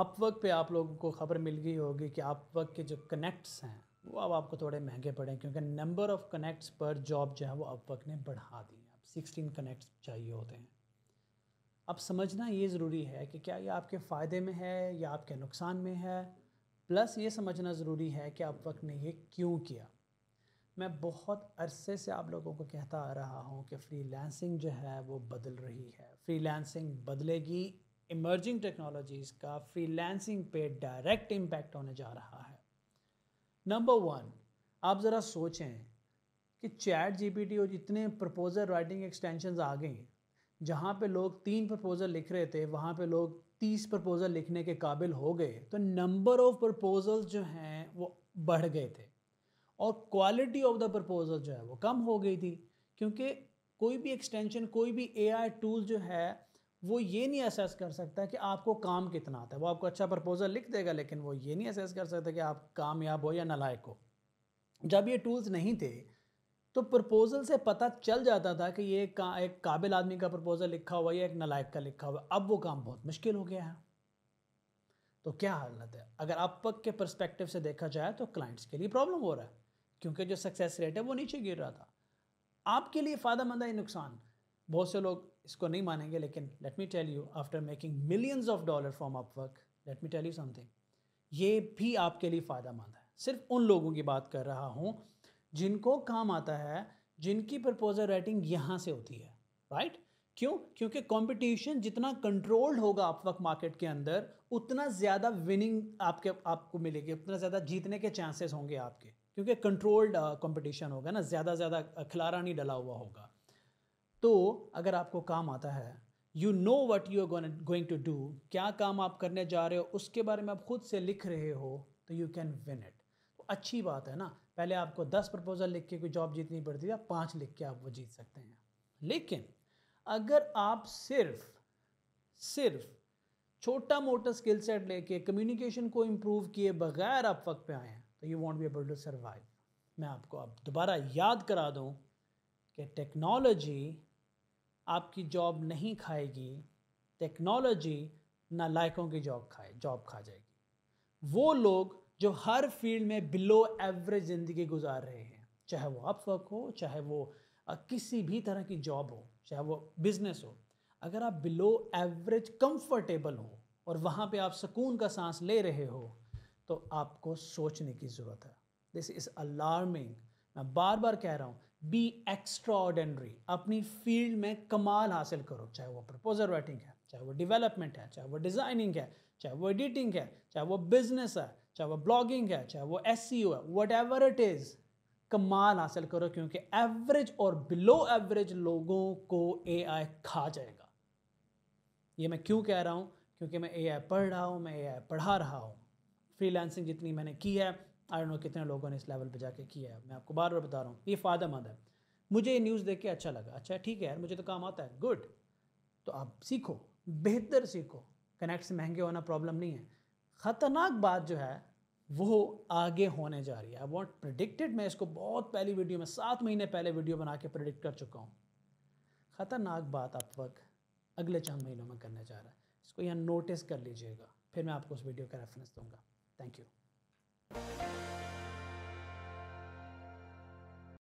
up वक्त पे आप लोगों को खबर मिल गई होगी कि आप वक्त के जो कनेक्ट्स हैं वो अब आपको थोड़े महंगे पड़े क्योंकि नंबर ऑफ़ कनेक्ट्स पर जॉब जो है वो अब वक्त ने बढ़ा दी अब सिक्सटीन कनेक्ट्स चाहिए होते हैं अब समझना ये ज़रूरी है कि क्या ये आपके फ़ायदे में है या आपके नुकसान में है प्लस ये समझना ज़रूरी है कि आप वक्त ने ये क्यों किया मैं बहुत अरसे से आप लोगों को कहता आ रहा हूँ कि फ्री जो है वो बदल रही है फ्री बदलेगी इमर्जिंग टेक्नोलॉजीज़ का फ्रीलांसिंग पे डायरेक्ट इम्पैक्ट होने जा रहा है नंबर वन आप ज़रा सोचें कि चैट जीपीटी और जितने प्रपोज़ल राइटिंग एक्सटेंशंस आ गए जहाँ पे लोग तीन प्रपोज़ल लिख रहे थे वहाँ पे लोग तीस प्रपोज़ल लिखने के काबिल हो गए तो नंबर ऑफ़ प्रपोज़ल जो हैं वो बढ़ गए थे और क्वालिटी ऑफ द प्रपोज़ल जो है वो कम हो गई थी क्योंकि कोई भी एक्सटेंशन कोई भी ए टूल जो है वो ये नहीं असेस कर सकता कि आपको काम कितना आता है वो आपको अच्छा प्रपोजल लिख देगा लेकिन वो ये नहीं असेस कर सकता कि आप कामयाब हो या नलायक हो जब ये टूल्स नहीं थे तो प्रपोज़ल से पता चल जाता था कि ये का, एक काबिल आदमी का प्रपोज़ल लिखा हुआ या एक नलायक का लिखा हुआ अब वो काम बहुत मुश्किल हो गया है तो क्या हालत है अगर आप पक के परस्पेक्टिव से देखा जाए तो क्लाइंट्स के लिए प्रॉब्लम हो रहा है क्योंकि जो सक्सेस रेट है वो नीचे गिर रहा था आपके लिए फ़ायदा मंदा ही नुकसान बहुत से लोग इसको नहीं मानेंगे लेकिन let me tell you after making millions of dollar from Upwork let me tell you something ये भी आपके लिए फ़ायदा मंद है सिर्फ उन लोगों की बात कर रहा हूँ जिनको काम आता है जिनकी प्रपोजल राइटिंग यहाँ से होती है राइट क्यों क्योंकि कंपटीशन जितना कंट्रोल्ड होगा आप वक्त मार्केट के अंदर उतना ज़्यादा विनिंग आपके आपको मिलेगी उतना ज़्यादा जीतने के चांसेस होंगे आपके क्योंकि कंट्रोल्ड कंपटीशन uh, होगा ना ज़्यादा ज़्यादा uh, खिलारा नहीं डला हुआ होगा तो अगर आपको काम आता है you know what you are going to do क्या काम आप करने जा रहे हो उसके बारे में आप खुद से लिख रहे हो तो यू कैन विन इट तो अच्छी बात है ना पहले आपको दस प्रपोजल लिख के कोई जॉब जीतनी पड़ती है पाँच लिख के आप वो जीत सकते हैं लेकिन अगर आप सिर्फ सिर्फ छोटा मोटा स्किल सेट लेके कम्युनिकेशन को इम्प्रूव किए बगैर आप वक्त पे आए हैं तो you won't be able to survive मैं आपको अब दोबारा याद करा दूँ कि टेक्नोलॉजी आपकी जॉब नहीं खाएगी टेक्नोलॉजी लायकों की जॉब खाए जॉब खा जाएगी वो लोग जो हर फील्ड में बिलो एवरेज ज़िंदगी गुजार रहे हैं चाहे वो अपवर्क हो चाहे वो किसी भी तरह की जॉब हो चाहे वो बिजनेस हो अगर आप बिलो एवरेज कंफर्टेबल हो और वहाँ पे आप सुकून का सांस ले रहे हो तो आपको सोचने की ज़रूरत है दिस इज़ अलार्मिंग मैं बार बार कह रहा हूँ बी एक्स्ट्राऑर्डनरी अपनी फील्ड में कमाल हासिल करो चाहे वो प्रपोजल राइटिंग है चाहे वो डिवेलपमेंट है चाहे वो डिज़ाइनिंग है चाहे वो एडिटिंग है चाहे वो बिजनेस है चाहे वो ब्लॉगिंग है चाहे वो एस सी e है वट एवर इट इज़ कमाल हासिल करो क्योंकि एवरेज और बिलो एवरेज लोगों को ए आई खा जाएगा ये मैं क्यों कह रहा हूँ क्योंकि मैं ए आई पढ़ रहा हूँ मैं ए आई पढ़ा रहा हूँ फ्रीलांसिंग जितनी मैंने की है आई नो कितने लोगों ने इस लेवल पर जाके किया है मैं आपको बार बार बता रहा हूँ ये फायदा मंद है मुझे ये न्यूज़ देख के अच्छा लगा अच्छा ठीक है यार मुझे तो काम आता है गुड तो आप सीखो बेहतर सीखो कनेक्ट से महंगे होना प्रॉब्लम नहीं है ख़तरनाक बात जो है वो आगे होने जा रही है आई वॉन्ट प्रडिक्टेड मैं इसको बहुत पहली वीडियो में सात महीने पहले वीडियो बना के प्रडिक्ट कर चुका हूँ ख़तरनाक बात आप वक्त अगले चंद महीनों में करने जा रहा है इसको यहाँ नोटिस कर लीजिएगा फिर मैं आपको उस वीडियो का रेफरेंस दूंगा थैंक यू うん。